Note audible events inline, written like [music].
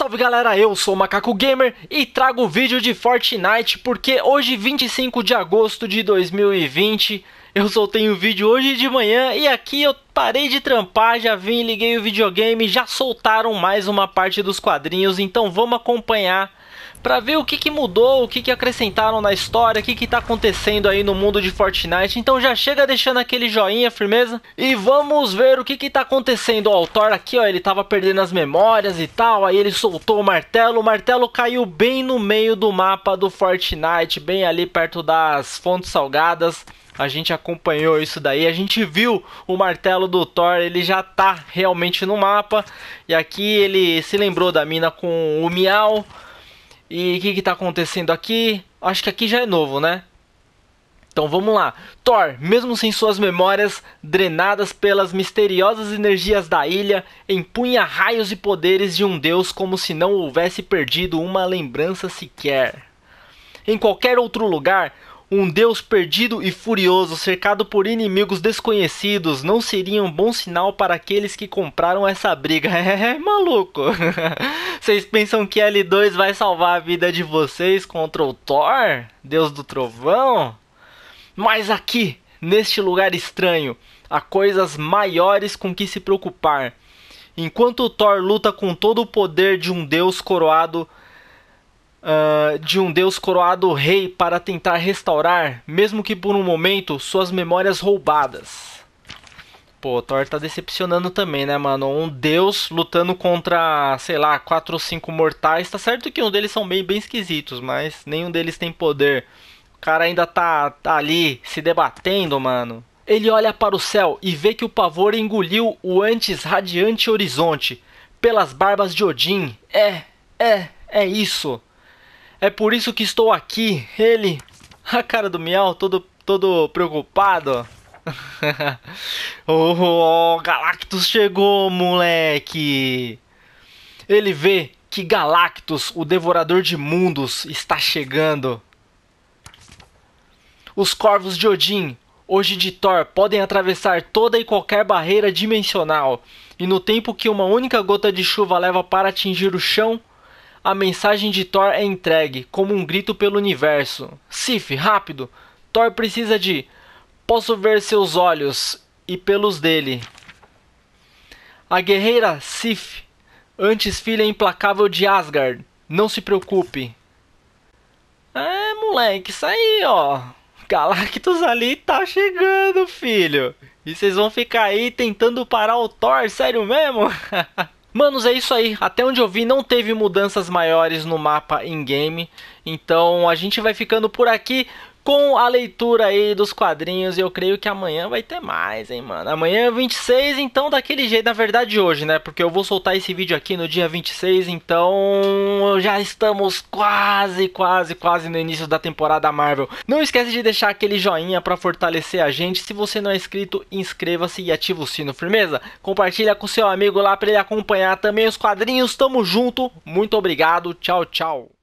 Salve galera, eu sou o Macaco Gamer e trago o vídeo de Fortnite porque hoje 25 de agosto de 2020 eu soltei o um vídeo hoje de manhã e aqui eu parei de trampar, já vim, liguei o videogame, já soltaram mais uma parte dos quadrinhos, então vamos acompanhar para ver o que, que mudou, o que, que acrescentaram na história, o que, que tá acontecendo aí no mundo de Fortnite. Então já chega deixando aquele joinha, firmeza? E vamos ver o que, que tá acontecendo. Ó, o Thor aqui, ó, ele tava perdendo as memórias e tal, aí ele soltou o martelo, o martelo caiu bem no meio do mapa do Fortnite, bem ali perto das fontes salgadas. A gente acompanhou isso daí, a gente viu o martelo do Thor, ele já tá realmente no mapa. E aqui ele se lembrou da mina com o Miau. E o que, que tá acontecendo aqui? Acho que aqui já é novo, né? Então vamos lá. Thor, mesmo sem suas memórias, drenadas pelas misteriosas energias da ilha, empunha raios e poderes de um deus como se não houvesse perdido uma lembrança sequer. Em qualquer outro lugar, um deus perdido e furioso, cercado por inimigos desconhecidos, não seria um bom sinal para aqueles que compraram essa briga. [laughs] É, maluco. [laughs] Vocês pensam que L2 vai salvar a vida de vocês contra o Thor, deus do trovão? Mas aqui, neste lugar estranho, há coisas maiores com que se preocupar. Enquanto o Thor luta com todo o poder de um deus coroado uh, de um deus coroado rei para tentar restaurar, mesmo que por um momento, suas memórias roubadas. Pô, Thor tá decepcionando também, né, mano? Um deus lutando contra, sei lá, quatro ou cinco mortais. Tá certo que um deles são meio bem esquisitos, mas nenhum deles tem poder. O cara ainda tá, tá ali se debatendo, mano. Ele olha para o céu e vê que o pavor engoliu o antes radiante horizonte. Pelas barbas de Odin. É, é, é isso. É por isso que estou aqui. Ele, a cara do Miau, todo, todo preocupado. [laughs] Oh, oh, Galactus chegou, moleque. Ele vê que Galactus, o devorador de mundos, está chegando. Os corvos de Odin, hoje de Thor, podem atravessar toda e qualquer barreira dimensional, e no tempo que uma única gota de chuva leva para atingir o chão, a mensagem de Thor é entregue como um grito pelo universo. Sif, rápido! Thor precisa de. Posso ver seus olhos e pelos dele. A guerreira Sif, antes filha implacável de Asgard, não se preocupe. É, moleque, isso aí, ó. Galactus ali tá chegando, filho. E vocês vão ficar aí tentando parar o Thor, sério mesmo? [laughs] Manos, é isso aí. Até onde eu vi, não teve mudanças maiores no mapa in-game. Então a gente vai ficando por aqui com a leitura aí dos quadrinhos. E eu creio que amanhã vai ter mais, hein, mano. Amanhã é 26, então daquele jeito, na verdade hoje, né? Porque eu vou soltar esse vídeo aqui no dia 26, então já estamos quase, quase, quase no início da temporada Marvel. Não esquece de deixar aquele joinha para fortalecer a gente. Se você não é inscrito, inscreva-se e ativa o sino, firmeza? Compartilha com seu amigo lá para ele acompanhar também os quadrinhos. Tamo junto. Muito obrigado. Tchau, tchau.